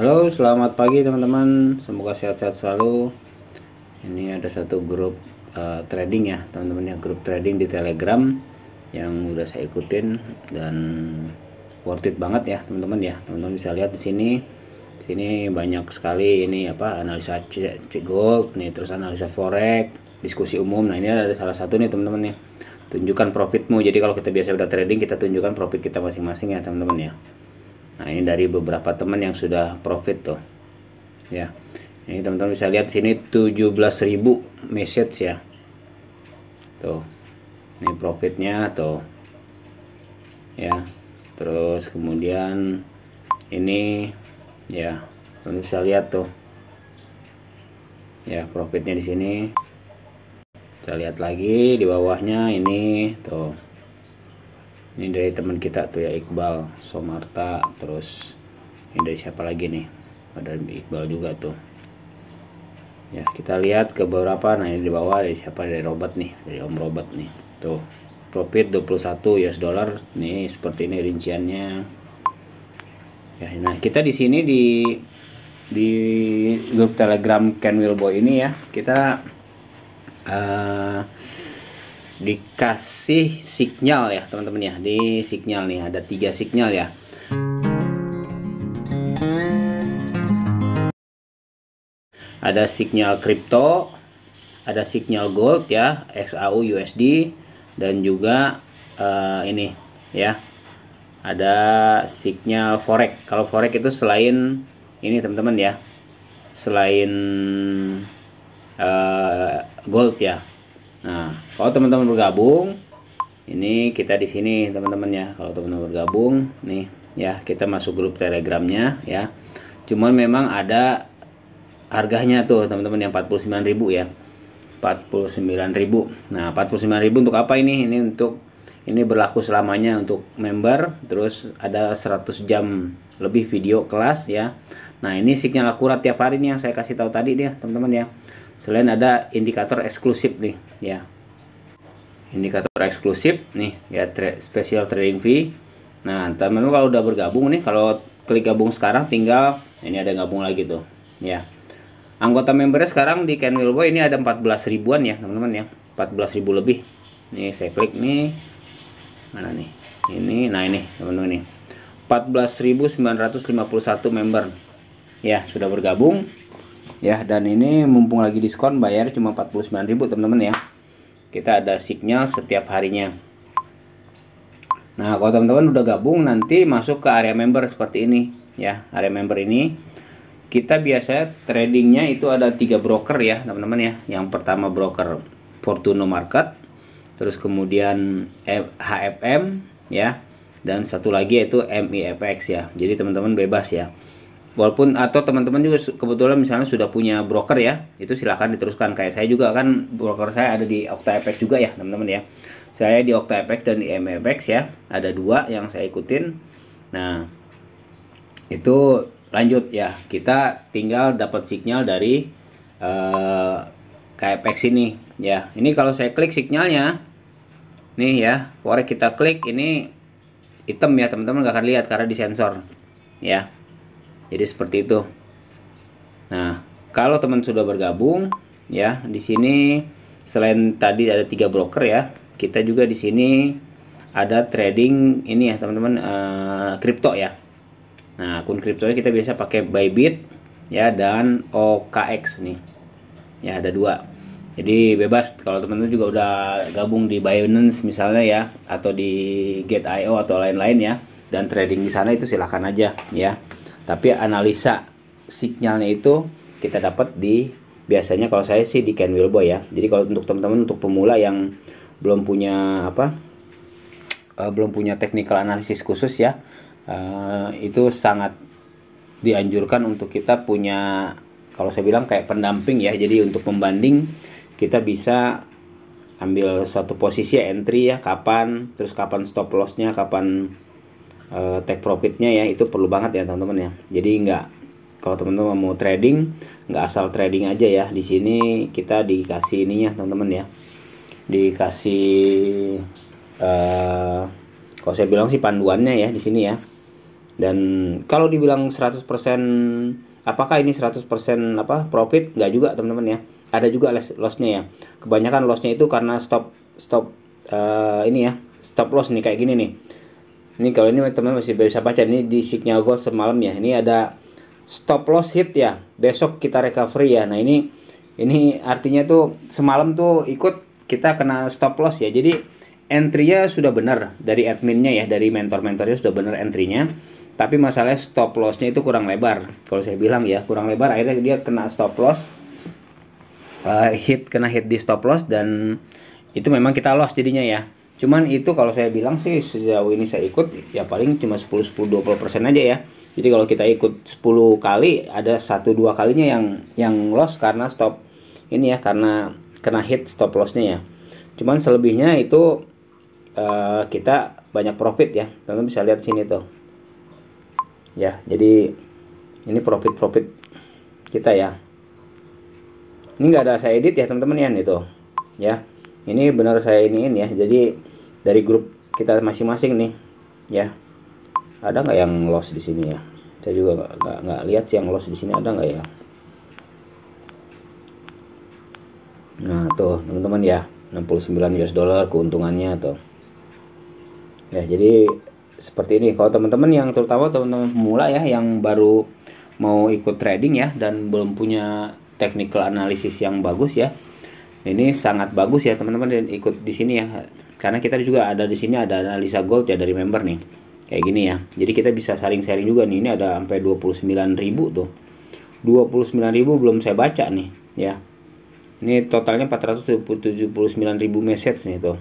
Halo, selamat pagi teman-teman. Semoga sehat-sehat selalu. Ini ada satu grup uh, trading ya, teman-teman ya, grup trading di Telegram yang udah saya ikutin dan worth it banget ya, teman-teman ya. Teman-teman bisa lihat di sini. Di sini banyak sekali ini apa analisa cek gold nih, terus analisa forex, diskusi umum. Nah, ini ada salah satu nih, teman-teman ya. Tunjukkan profitmu. Jadi kalau kita biasa udah trading, kita tunjukkan profit kita masing-masing ya, teman-teman ya nah ini dari beberapa teman yang sudah profit tuh ya ini teman-teman bisa lihat sini 17.000 message ya tuh ini profitnya tuh ya terus kemudian ini ya teman bisa lihat tuh ya profitnya di sini kita lihat lagi di bawahnya ini tuh ini dari teman kita tuh ya Iqbal Somarta terus ini dari siapa lagi nih ada Iqbal juga tuh ya kita lihat ke beberapa nah ini di bawah dari siapa dari robot nih dari Om Robot nih tuh profit 21 US dollar nih seperti ini rinciannya ya nah kita di sini di di grup Telegram Ken Wilbo ini ya kita uh, dikasih signal ya teman-teman ya di signal nih ada tiga signal ya ada signal kripto ada signal gold ya XAU USD dan juga uh, ini ya ada signal forex kalau forex itu selain ini teman-teman ya selain uh, gold ya Nah, kalau teman-teman bergabung, ini kita di sini teman-teman ya. Kalau teman-teman bergabung, nih ya kita masuk grup Telegramnya ya. Cuman memang ada harganya tuh teman-teman yang 49.000 ya. 49.000. Nah, 49.000 untuk apa ini? Ini untuk ini berlaku selamanya untuk member, terus ada 100 jam lebih video kelas ya. Nah, ini signal akurat tiap hari nih yang saya kasih tahu tadi dia, teman-teman ya. Selain ada indikator eksklusif nih, ya. Indikator eksklusif nih, ya tra special trading fee. Nah, teman-teman kalau udah bergabung nih, kalau klik gabung sekarang tinggal ini ada gabung lagi tuh, ya. Anggota membernya sekarang di Ken Wilbo ini ada 14 ribuan ya, teman-teman ya. 14 ribu lebih. Nih, saya klik nih. Mana nih? Ini, nah ini, teman-teman nih. 14.951 member ya sudah bergabung ya dan ini mumpung lagi diskon bayar cuma 49.000 teman-teman ya kita ada signal setiap harinya nah kalau teman-teman udah gabung nanti masuk ke area member seperti ini ya area member ini kita biasa tradingnya itu ada tiga broker ya teman-teman ya yang pertama broker Fortuno Market terus kemudian HFM ya dan satu lagi yaitu MIFX ya jadi teman-teman bebas ya walaupun atau teman-teman juga kebetulan misalnya sudah punya broker ya itu silahkan diteruskan kayak saya juga kan broker saya ada di OctaFX juga ya teman-teman ya saya di OctaFX dan di MFX ya ada dua yang saya ikutin nah itu lanjut ya kita tinggal dapat sinyal dari uh, eh, KFX ini ya ini kalau saya klik sinyalnya nih ya forex kita klik ini hitam ya teman-teman nggak akan lihat karena disensor ya jadi seperti itu. Nah, kalau teman sudah bergabung ya, di sini selain tadi ada tiga broker ya, kita juga di sini ada trading ini ya teman-teman eh, kripto -teman, uh, ya. Nah, akun kriptonya kita biasa pakai Bybit ya dan OKX nih. Ya, ada dua. Jadi bebas kalau teman-teman juga udah gabung di Binance misalnya ya atau di Gate.io atau lain-lain ya dan trading di sana itu silahkan aja ya tapi analisa sinyalnya itu kita dapat di biasanya kalau saya sih di Ken Wilbo ya jadi kalau untuk teman-teman untuk pemula yang belum punya apa uh, belum punya technical analisis khusus ya uh, itu sangat dianjurkan untuk kita punya kalau saya bilang kayak pendamping ya jadi untuk membanding kita bisa ambil satu posisi ya entry ya kapan terus kapan stop lossnya kapan uh, take profitnya ya itu perlu banget ya teman-teman ya jadi nggak kalau teman-teman mau trading nggak asal trading aja ya di sini kita dikasih ininya teman-teman ya dikasih uh, kalau saya bilang sih panduannya ya di sini ya dan kalau dibilang 100% apakah ini 100% apa profit nggak juga teman-teman ya ada juga lossnya ya kebanyakan lossnya itu karena stop stop uh, ini ya stop loss nih kayak gini nih ini kalau ini teman masih bisa baca ini di signal gold semalam ya. Ini ada stop loss hit ya. Besok kita recovery ya. Nah, ini ini artinya tuh semalam tuh ikut kita kena stop loss ya. Jadi entry-nya sudah benar dari adminnya ya, dari mentor-mentornya sudah benar entry-nya. Tapi masalahnya stop loss-nya itu kurang lebar. Kalau saya bilang ya, kurang lebar akhirnya dia kena stop loss. Uh, hit kena hit di stop loss dan itu memang kita loss jadinya ya cuman itu kalau saya bilang sih sejauh ini saya ikut ya paling cuma 10 10 20 persen aja ya jadi kalau kita ikut 10 kali ada satu dua kalinya yang yang loss karena stop ini ya karena kena hit stop lossnya ya cuman selebihnya itu uh, kita banyak profit ya teman bisa lihat sini tuh ya jadi ini profit profit kita ya ini nggak ada saya edit ya teman-teman ya itu ya ini benar saya iniin ya jadi dari grup kita masing-masing nih ya ada nggak yang loss di sini ya saya juga nggak lihat sih yang loss di sini ada nggak ya nah tuh teman-teman ya 69 US dollar keuntungannya tuh ya jadi seperti ini kalau teman-teman yang terutama teman-teman pemula ya yang baru mau ikut trading ya dan belum punya technical analisis yang bagus ya ini sangat bagus ya teman-teman dan ikut di sini ya karena kita juga ada di sini ada analisa gold ya dari member nih kayak gini ya jadi kita bisa saring-saring juga nih ini ada sampai 29.000 tuh 29.000 belum saya baca nih ya ini totalnya 479.000 message nih tuh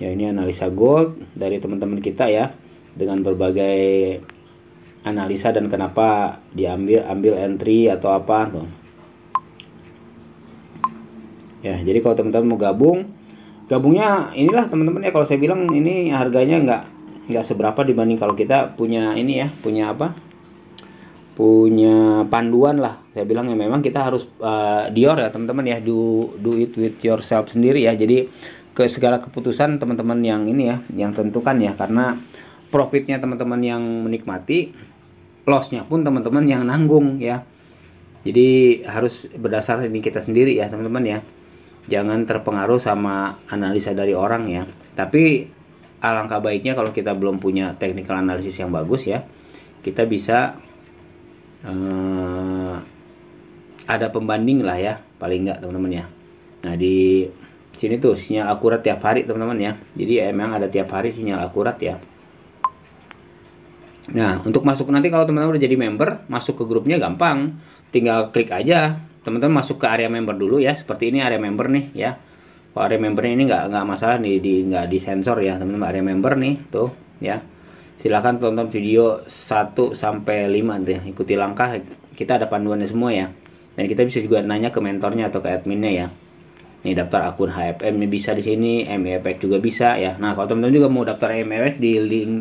ya ini analisa gold dari teman-teman kita ya dengan berbagai analisa dan kenapa diambil ambil entry atau apa tuh ya jadi kalau teman-teman mau gabung gabungnya inilah teman-teman ya kalau saya bilang ini harganya nggak nggak seberapa dibanding kalau kita punya ini ya punya apa punya panduan lah saya bilang ya memang kita harus uh, Dior ya teman-teman ya do do it with yourself sendiri ya jadi ke segala keputusan teman-teman yang ini ya yang tentukan ya karena profitnya teman-teman yang menikmati lossnya pun teman-teman yang nanggung ya jadi harus berdasar ini kita sendiri ya teman-teman ya jangan terpengaruh sama analisa dari orang ya tapi alangkah baiknya kalau kita belum punya technical analysis yang bagus ya kita bisa eh, ada pembanding lah ya paling enggak teman-teman ya nah di sini tuh sinyal akurat tiap hari teman-teman ya jadi ya, emang ada tiap hari sinyal akurat ya nah untuk masuk nanti kalau teman-teman udah jadi member masuk ke grupnya gampang tinggal klik aja teman-teman masuk ke area member dulu ya seperti ini area member nih ya kalau area member ini nggak nggak masalah nih di nggak di sensor ya teman-teman area member nih tuh ya silahkan tonton video 1 sampai 5 deh ikuti langkah kita ada panduannya semua ya dan kita bisa juga nanya ke mentornya atau ke adminnya ya nih daftar akun HFM bisa di sini MEPEC juga bisa ya nah kalau teman-teman juga mau daftar MEPEC di link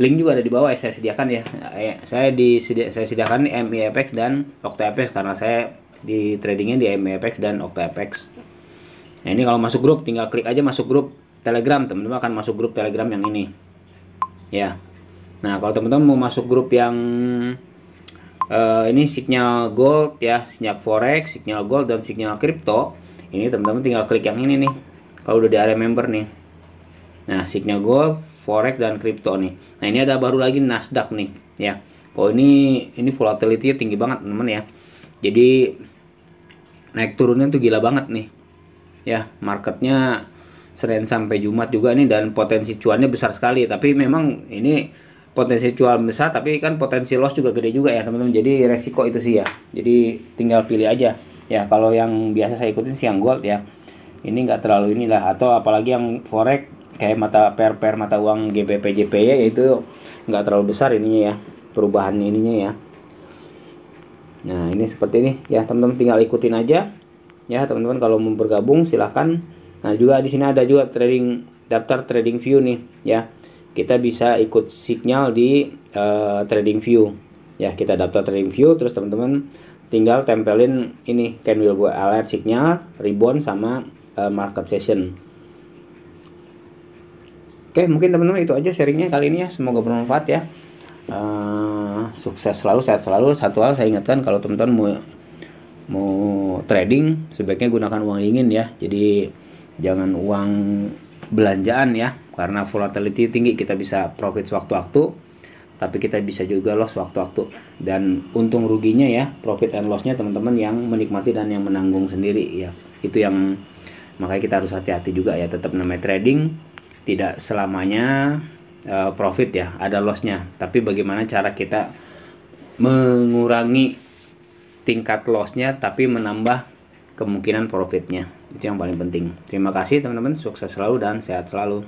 link juga ada di bawah ya saya sediakan ya eh, saya di saya sediakan MEPEC dan Octa karena saya di tradingnya di MEPX dan OKTFX. Nah ini kalau masuk grup tinggal klik aja masuk grup Telegram teman-teman akan masuk grup Telegram yang ini ya. Nah kalau teman-teman mau masuk grup yang uh, ini signal gold ya signal forex, signal gold dan signal crypto ini teman-teman tinggal klik yang ini nih kalau udah di area member nih. Nah signal gold, forex dan crypto nih. Nah ini ada baru lagi Nasdaq nih ya. Kalau ini ini volatility tinggi banget teman-teman ya. Jadi naik turunnya tuh gila banget nih ya marketnya Senin sampai Jumat juga nih dan potensi cuannya besar sekali tapi memang ini potensi cuan besar tapi kan potensi loss juga gede juga ya teman-teman jadi resiko itu sih ya jadi tinggal pilih aja ya kalau yang biasa saya ikutin siang gold ya ini nggak terlalu inilah atau apalagi yang forex kayak mata per per mata uang GBP JPY itu nggak terlalu besar ininya ya perubahan ininya ya Nah, ini seperti ini ya, teman-teman tinggal ikutin aja. Ya, teman-teman kalau mau bergabung silahkan. Nah, juga di sini ada juga trading daftar trading view nih ya. Kita bisa ikut signal di uh, trading view. Ya, kita daftar trading view terus teman-teman tinggal tempelin ini candle buat alert signal, rebound sama uh, market session. Oke, mungkin teman-teman itu aja sharingnya kali ini ya. Semoga bermanfaat ya. Uh, sukses selalu, sehat selalu. Satu hal saya ingatkan kalau teman-teman mau mau trading sebaiknya gunakan uang dingin ya. Jadi jangan uang belanjaan ya karena volatility tinggi kita bisa profit sewaktu-waktu tapi kita bisa juga loss waktu-waktu dan untung ruginya ya profit and lossnya teman-teman yang menikmati dan yang menanggung sendiri ya itu yang makanya kita harus hati-hati juga ya tetap namanya trading tidak selamanya Eh, profit ya ada lossnya tapi bagaimana cara kita mengurangi tingkat lossnya tapi menambah kemungkinan profitnya itu yang paling penting terima kasih teman-teman sukses selalu dan sehat selalu